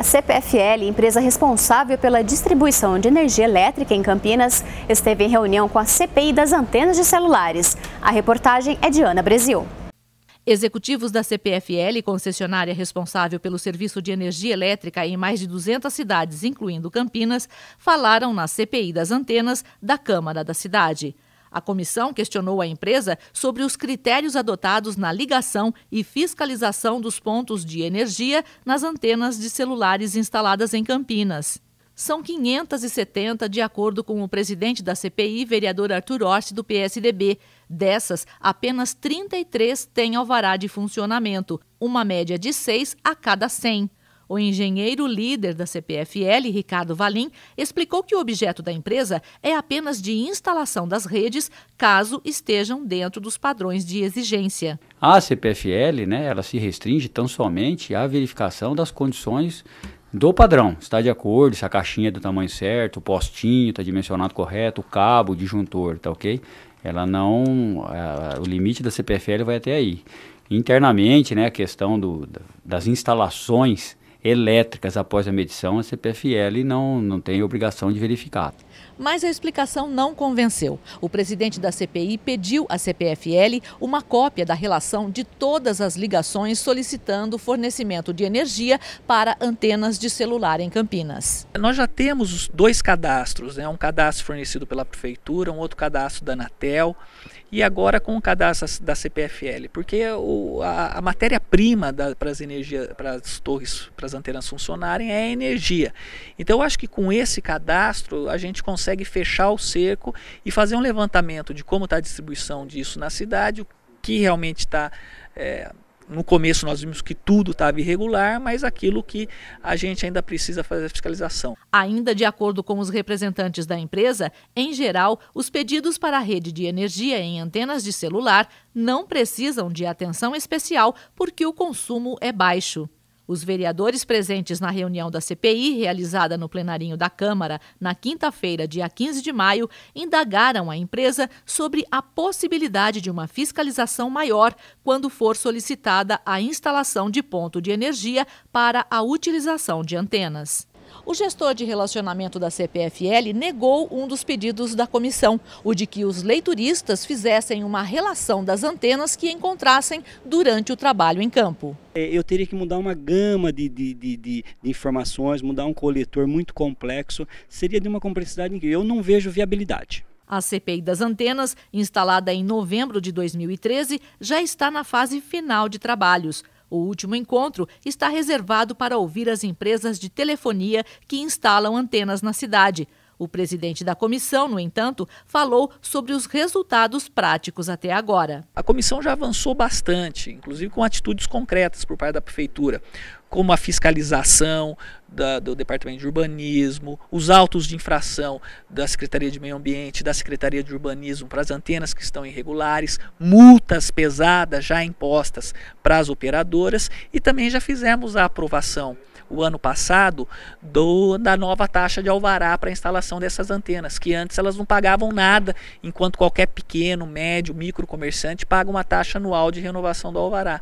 A CPFL, empresa responsável pela distribuição de energia elétrica em Campinas, esteve em reunião com a CPI das antenas de celulares. A reportagem é de Ana Brasil. Executivos da CPFL, concessionária responsável pelo serviço de energia elétrica em mais de 200 cidades, incluindo Campinas, falaram na CPI das antenas da Câmara da cidade. A comissão questionou a empresa sobre os critérios adotados na ligação e fiscalização dos pontos de energia nas antenas de celulares instaladas em Campinas são 570, de acordo com o presidente da CPI, vereador Arthur Orsi, do PSDB. Dessas, apenas 33 têm alvará de funcionamento, uma média de 6 a cada 100. O engenheiro líder da CPFL, Ricardo Valim, explicou que o objeto da empresa é apenas de instalação das redes, caso estejam dentro dos padrões de exigência. A CPFL, né, ela se restringe tão somente à verificação das condições do padrão, está de acordo, se a caixinha é do tamanho certo, o postinho está dimensionado correto, o cabo, o disjuntor, tá ok? Ela não, a, eh, o limite da CPFL vai até aí. Internamente, né, a questão do, das instalações elétricas após a medição, a CPFL não, não tem obrigação de verificar. Mas a explicação não convenceu. O presidente da CPI pediu à CPFL uma cópia da relação de todas as ligações solicitando fornecimento de energia para antenas de celular em Campinas. Nós já temos dois cadastros, né? um cadastro fornecido pela prefeitura, um outro cadastro da Anatel e agora com o cadastro da CPFL, porque o, a, a matéria-prima para as energias, para as torres, para as antenas funcionarem é a energia. Então eu acho que com esse cadastro a gente consegue fechar o cerco e fazer um levantamento de como está a distribuição disso na cidade, o que realmente está é, eh, no começo nós vimos que tudo estava irregular, mas aquilo que a gente ainda precisa fazer a fiscalização. Ainda de acordo com os representantes da empresa, em geral, os pedidos para a rede de energia em antenas de celular não precisam de atenção especial porque o consumo é baixo. Os vereadores presentes na reunião da CPI, realizada no plenarinho da Câmara na quinta-feira, dia 15 de maio, indagaram a empresa sobre a possibilidade de uma fiscalização maior quando for solicitada a instalação de ponto de energia para a utilização de antenas. O gestor de relacionamento da CPFL negou um dos pedidos da comissão, o de que os leituristas fizessem uma relação das antenas que encontrassem durante o trabalho em campo. É, eu teria que mudar uma gama de, de, de, de informações, mudar um coletor muito complexo, seria de uma complexidade que Eu não vejo viabilidade. A CPI das antenas, instalada em novembro de 2013, já está na fase final de trabalhos. O último encontro está reservado para ouvir as empresas de telefonia que instalam antenas na cidade. O presidente da comissão, no entanto, falou sobre os resultados práticos até agora. A comissão já avançou bastante, inclusive com atitudes concretas por parte da prefeitura, como a fiscalização da, do Departamento de Urbanismo, os autos de infração da Secretaria de Meio Ambiente, da Secretaria de Urbanismo para as antenas que estão irregulares, multas pesadas já impostas para as operadoras e também já fizemos a aprovação o ano passado do, da nova taxa de alvará para instalação dessas antenas, que antes elas não pagavam nada, enquanto qualquer pequeno, médio, micro comerciante paga uma taxa anual de renovação do alvará.